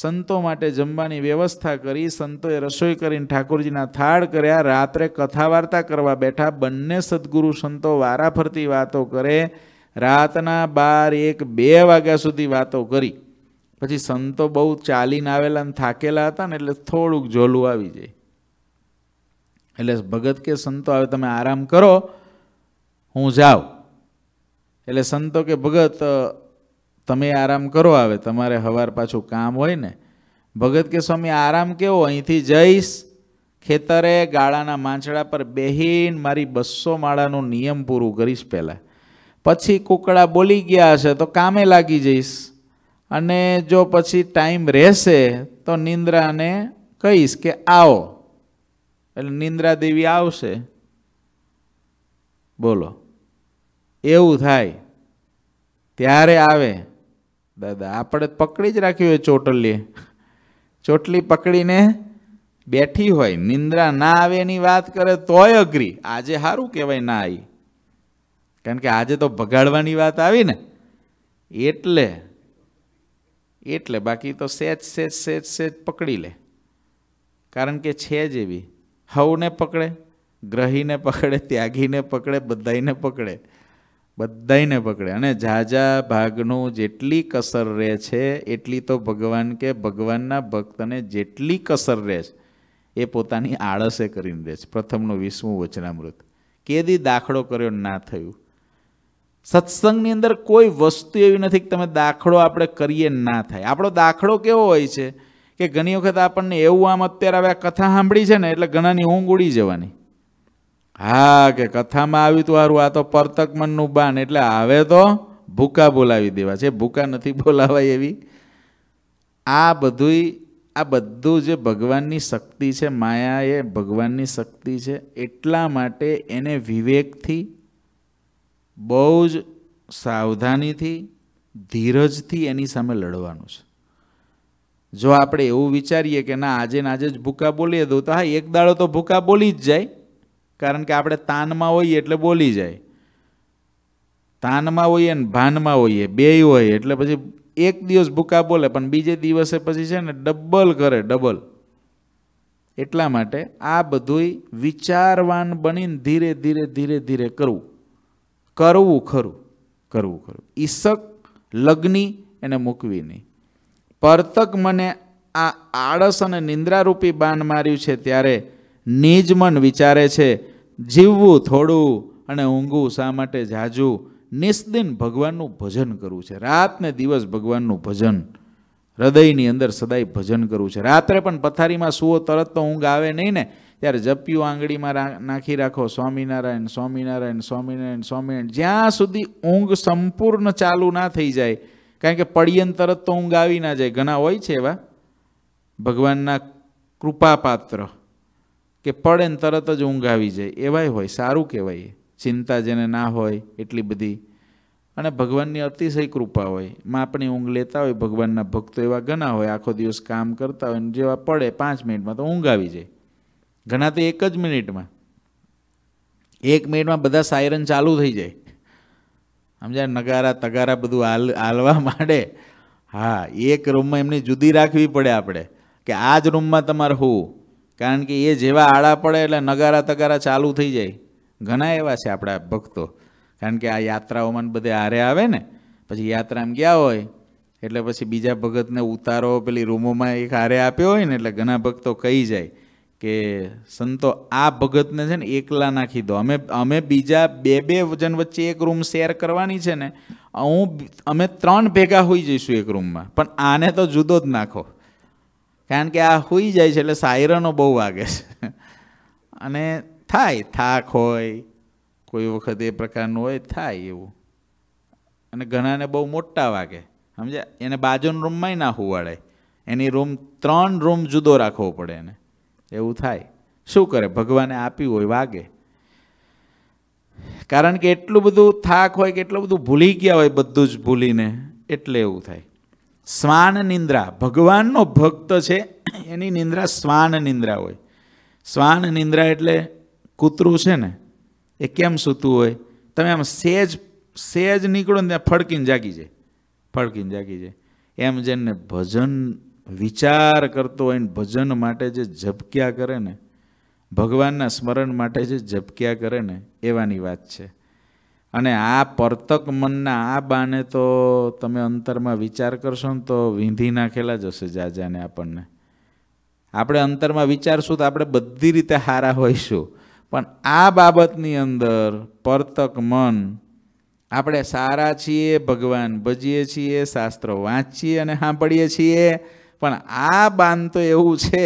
સંતો માટે જમવાની વ્યવસ્થા કરી સંતોએ રસોઈ કરીને ઠાકોરજીના થાળ કર્યા રાત્રે કથા વાર્તા કરવા બેઠા બંને સદગુરુ સંતો વારાફરતી વાતો કરે રાતના બાર એક બે વાગ્યા સુધી વાતો કરી પછી સંતો બહુ ચાલીને આવેલા ને થાકેલા હતા ને એટલે થોડુંક ઝોલું આવી જાય એટલે ભગત કે સંતો આવે તમે આરામ કરો હું જાઉં એટલે સંતો કે ભગત તમે આરામ કરો આવે તમારે હવાર પાછું કામ હોય ને ભગત કે સ્વામી આરામ કેવો અહીંથી જઈશ ખેતરે ગાળાના માંચડા પર બેહીન મારી બસો માળાનું નિયમ પૂરું કરીશ પહેલાં પછી કુકડા બોલી ગયા હશે તો કામે લાગી જઈશ અને જો પછી ટાઈમ રહેશે તો નિંદ્રાને કહીશ કે આવો એટલે નિંદ્રા દેવી આવશે બોલો એવું થાય ત્યારે આવે દાદા આપણે પકડી જ રાખ્યું હોય ચોટલીએ ચોટલી પકડીને બેઠી હોય નિંદ્રા ના આવે એની વાત કરે તોય અઘરી આજે સારું કહેવાય ના આવી કારણ કે આજે તો ભગાડવાની વાત આવી ને એટલે એટલે બાકી તો સેજ સેજ સેજ સેજ પકડી લે કારણ કે છે જ એવી હવને પકડે ગ્રહીને પકડે ત્યાગીને પકડે બધાઈને પકડે બધાઈને પકડે અને ઝાઝા ભાગનું જેટલી કસર રહે છે એટલી તો ભગવાન કે ભગવાનના ભક્તને જેટલી કસર રહે છે એ પોતાની આળસે કરીને રહે છે પ્રથમનું વિષ્ણુ વચનામૃત કેદી દાખલો કર્યો ના થયું સત્સંગની અંદર કોઈ વસ્તુ એવી નથી કે તમે દાખલો આપણે કરીએ ના થાય આપણો દાખલો કેવો હોય છે કે ઘણી વખત આપણને એવું આમ અત્યારે હવે કથા સાંભળી છે ને એટલે ઘણાની ઊંઘ ઉડી જવાની હા કે કથામાં આવ્યું તું સારું આ તો પરતક મનનું બાન એટલે હવે તો ભૂકા બોલાવી દેવા છે ભૂકા નથી બોલાવાય એવી આ બધું આ બધું જે ભગવાનની શક્તિ છે માયા એ ભગવાનની શક્તિ છે એટલા માટે એને વિવેકથી બહુ જ સાવધાનીથી ધીરજથી એની સામે લડવાનું છે જો આપણે એવું વિચારીએ કે ના આજે ને આજે જ ભૂકા બોલીએ તો હા એક દાડો તો ભૂકા બોલી જ જાય કારણ કે આપણે તાનમાં હોઈએ એટલે બોલી જાય તાનમાં હોઈએ ને ભાનમાં હોઈએ બે હોય એટલે પછી એક દિવસ ભૂકા બોલે પણ બીજે દિવસે પછી છે ને ડબલ કરે ડબલ એટલા માટે આ બધુંય વિચારવાન બનીને ધીરે ધીરે ધીરે ધીરે કરવું કરવું ખરું કરવું ખરું ઈસક લગ્ની એને મૂકવી નહીં પરતક મને આ આળસ અને નિંદ્રારૂપી બાન માર્યું છે ત્યારે નિજ મન વિચારે છે જીવવું થોડું અને ઊંઘવું શા માટે જાજુ નિસ્દિન ભગવાનનું ભજન કરવું છે રાતને દિવસ ભગવાનનું ભજન હૃદયની અંદર સદાય ભજન કરવું છે રાત્રે પણ પથારીમાં સુવો તરત તો ઊંઘ આવે નહીં ને ત્યારે જપ્યું આંગળીમાં નાખી રાખો સ્વામિનારાયણ સ્વામિનારાયણ સ્વામિનારાયણ સ્વામિનારાયણ જ્યાં સુધી ઊંઘ સંપૂર્ણ ચાલુ ના થઈ જાય કારણ કે પડિયન તરત તો ઊંઘ આવી ના જાય ઘણા હોય છે એવા ભગવાનના કૃપાપાત્ર કે પડે ને તરત જ ઊંઘ આવી જાય એવાય હોય સારું કહેવાય એ ચિંતા જેને ના હોય એટલી બધી અને ભગવાનની અતિશય કૃપા હોય માપની ઊંઘ લેતા હોય ભગવાનના ભક્તો એવા ઘણા હોય આખો દિવસ કામ કરતા હોય જેવા પડે પાંચ મિનિટમાં તો ઊંઘ આવી જાય ઘણા તો એક જ મિનિટમાં એક મિનિટમાં બધા સાયરન ચાલુ થઈ જાય સમજાય નગારા તગારા બધું હાલ હાલવા માંડે હા એક રૂમમાં એમની જુદી રાખવી પડે આપણે કે આ જ રૂમમાં તમારે હોવું કારણ કે એ જેવા આળા પડે એટલે નગારા તગારા ચાલુ થઈ જાય ઘણા એવા છે આપણા ભક્તો કારણ કે આ યાત્રાઓમાં બધે હારે આવે ને પછી યાત્રા યાત્રામાં ગયા હોય એટલે પછી બીજા ભગતને ઉતારો પેલી રૂમોમાં એક હારે આપ્યો હોય ને એટલે ઘણા ભક્તો કહી જાય કે સંતો આ ભગતને છે ને એકલા નાખી દો અમે અમે બીજા બે બે જણ વચ્ચે એક રૂમ શેર કરવાની છે ને હું અમે ત્રણ ભેગા હોઈ જઈશું એક રૂમમાં પણ આને તો જુદો જ નાખો કારણ કે આ હોઈ જાય છે એટલે સાયરનો બહુ વાગે છે અને થાય થાક હોય કોઈ વખત એ પ્રકારનું હોય થાય એવું અને ઘણાને બહુ મોટા વાગે સમજ્યા એને બાજુના રૂમમાંય ના હોવાડે એની રૂમ ત્રણ રૂમ જુદો રાખવો પડે એને એવું થાય શું કરે ભગવાને આપ્યું હોય વાગે કારણ કે એટલું બધું થાક હોય કે એટલું બધું ભૂલી ગયા હોય બધું જ ભૂલીને એટલે એવું થાય શ્વાન નિંદ્રા ભગવાનનો ભક્ત છે એની નિંદ્રા શ્વાન નિંદ્રા હોય શ્વાન નિંદ્રા એટલે કૂતરું છે ને એ કેમ સૂતું હોય તમે આમ સેજ સેજ નીકળો ને ત્યાં ફડકીને જાગી જાય ફડકીને જાગી જાય એમ જેને ભજન વિચાર કરતો હોય ભજન માટે જે ઝબક્યા કરે ને ભગવાનના સ્મરણ માટે જે ઝબક્યા કરે ને એવાની વાત છે અને આ પરતક મનના આ બાને તો તમે અંતરમાં વિચાર કરશો ને તો વીંધી નાખેલા જ હશે જાજાને આપણને આપણે અંતરમાં વિચારશું તો આપણે બધી રીતે હારા હોઈશું પણ આ બાબતની અંદર પરતક મન આપણે સારા છીએ ભગવાન ભજીએ છીએ શાસ્ત્રો વાંચીએ અને સાંભળીએ છીએ પણ આ બાન તો એવું છે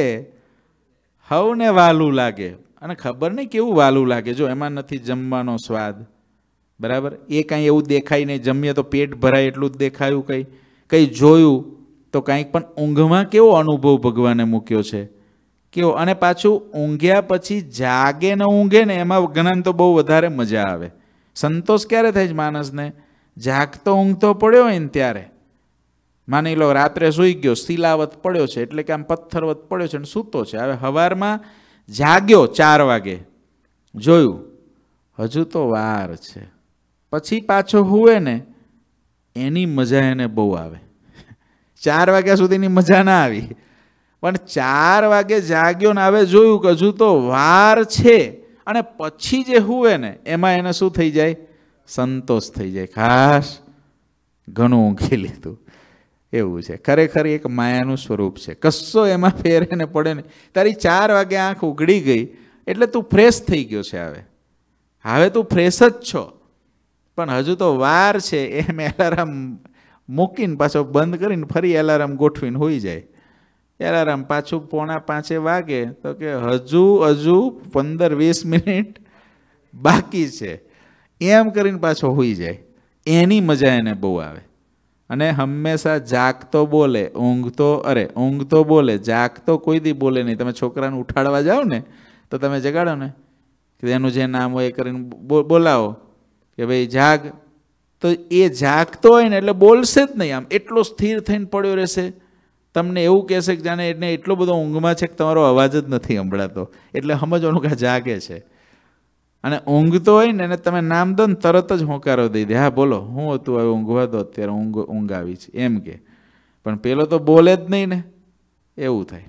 હવને વાલું લાગે અને ખબર નહીં કેવું વાલું લાગે જો એમાં નથી જમવાનો સ્વાદ બરાબર એ કાંઈ એવું દેખાય નહીં જમીએ તો પેટ ભરાય એટલું જ દેખાયું કંઈ કંઈ જોયું તો કાંઈક પણ ઊંઘમાં કેવો અનુભવ ભગવાને મૂક્યો છે કેવો અને પાછું ઊંઘ્યા પછી જાગે ને ઊંઘે ને એમાં ઘણાને તો બહુ વધારે મજા આવે સંતોષ ક્યારે થાય છે માણસને જાગતો ઊંઘતો પડ્યો હોય ને ત્યારે માની લો રાત્રે સૂઈ ગયો શિલાવત પડ્યો છે એટલે કે આમ પથ્થરવત પડ્યો છે અને સૂતો છે હવે હવારમાં જાગ્યો ચાર વાગે જોયું હજુ તો વાર છે પછી પાછો હુએ ને એની મજા એને બહુ આવે ચાર વાગ્યા સુધીની મજા ના આવી પણ ચાર વાગે જાગ્યો ને હવે જોયું કે હજુ તો વાર છે અને પછી જે હુવે ને એમાં એને શું થઈ જાય સંતોષ થઈ જાય ખાસ ઘણું ઊંઘી લીધું એવું છે ખરેખર એક માયાનું સ્વરૂપ છે કશો એમાં ફેરે ને પડે ને તારી ચાર વાગે આંખ ઉઘડી ગઈ એટલે તું ફ્રેશ થઈ ગયો છે હવે હવે તું ફ્રેશ જ છો પણ હજુ તો વાર છે એમ એલાર્મ મૂકીને પાછો બંધ કરીને ફરી એલાર્મ ગોઠવીને હોઈ જાય એલાર્મ પાછું પોણા પાંચે વાગે તો કે હજુ હજુ પંદર વીસ મિનિટ બાકી છે એમ કરીને પાછો હોઈ જાય એની મજા એને બહુ આવે અને હંમેશા જાગતો બોલે ઊંઘતો અરે ઊંઘતો બોલે જાગતો કોઈ દી બોલે નહીં તમે છોકરાને ઉઠાડવા જાઓ ને તો તમે જગાડો ને એનું જે નામ હોય એ કરીને બોલાવો કે ભાઈ જાગ તો એ જાગતો હોય ને એટલે બોલશે જ નહીં આમ એટલો સ્થિર થઈને પડ્યો રહેશે તમને એવું કહેશે કે જાણે એને એટલો બધો ઊંઘમાં છે કે તમારો અવાજ જ નથી સંભળાતો એટલે સમજવાનું કે જાગે છે અને ઊંઘ તો હોય ને એને તમે નામ દો ને તરત જ હોંકારો દઈ દે હા બોલો હું હતું હવે ઊંઘવા દો અત્યારે ઊંઘ ઊંઘ આવી છે એમ કે પણ પેલો તો બોલે જ નહીં ને એવું થાય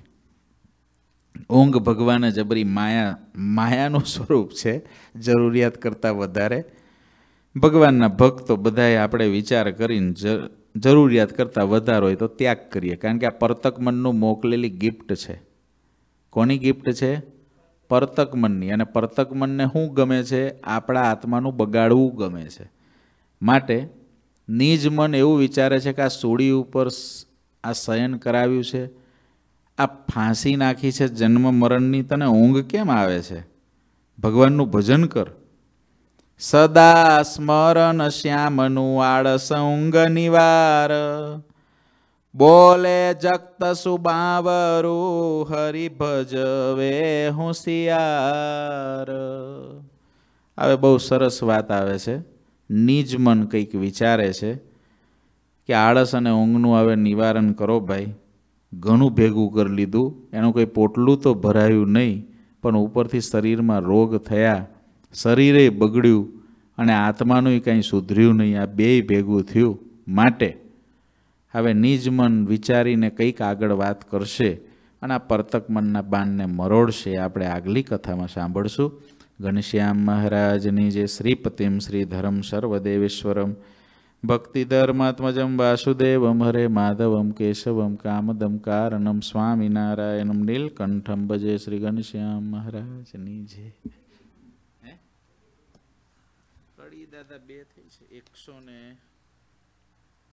ઊંઘ ભગવાન જબરી માયા માયાનું સ્વરૂપ છે જરૂરિયાત કરતાં વધારે ભગવાનના ભક્તો બધાએ આપણે વિચાર કરીને જરૂરિયાત કરતાં વધારે હોય તો ત્યાગ કરીએ કારણ કે આ પરતક મનનું મોકલેલી ગિફ્ટ છે કોની ગિફ્ટ છે પરતકમનની અને પરતકમનને શું ગમે છે આપણા આત્માનું બગાડવું ગમે છે માટે નિજ મન એવું વિચારે છે કે આ સોડી ઉપર આ શયન કરાવ્યું છે આ ફાંસી નાખી છે જન્મ મરણની તને ઊંઘ કેમ આવે છે ભગવાનનું ભજન કર સદા સ્મરણ શ્યામનું આળસ ઊંઘ નિવાર બોલે જગત સુબાવરું હરિ ભજવે હોશિયાર હવે બહુ સરસ વાત આવે છે નિજ મન કંઈક વિચારે છે કે આળસ અને ઊંઘનું હવે નિવારણ કરો ભાઈ ઘણું ભેગું કરી લીધું એનું કંઈ પોટલું તો ભરાયું નહીં પણ ઉપરથી શરીરમાં રોગ થયા શરીરે બગડ્યું અને આત્માનું કંઈ સુધર્યું નહીં આ બેય ભેગું થયું માટે હવે નિજ મન વિચારીને કંઈક આગળ વાત કરશે અને આ પરતક મનના બાનને મરોડશે આપણે આગલી કથામાં સાંભળશું ઘનશ્યામ મહારાજની જે શ્રીપતિમ શ્રી ધરમ સર્વદેવેશ્વરમ ભક્તિ ભક્તિધર્માત્મજમ વાસુદેવમ હરે માધવમ કેશવમ કામદમ કારણમ સ્વામિનારાયણમ નીલકંઠમ ભજે શ્રી ઘનશ્યામ મહારાજની જે દાદા બે થઈ છે એકસો ને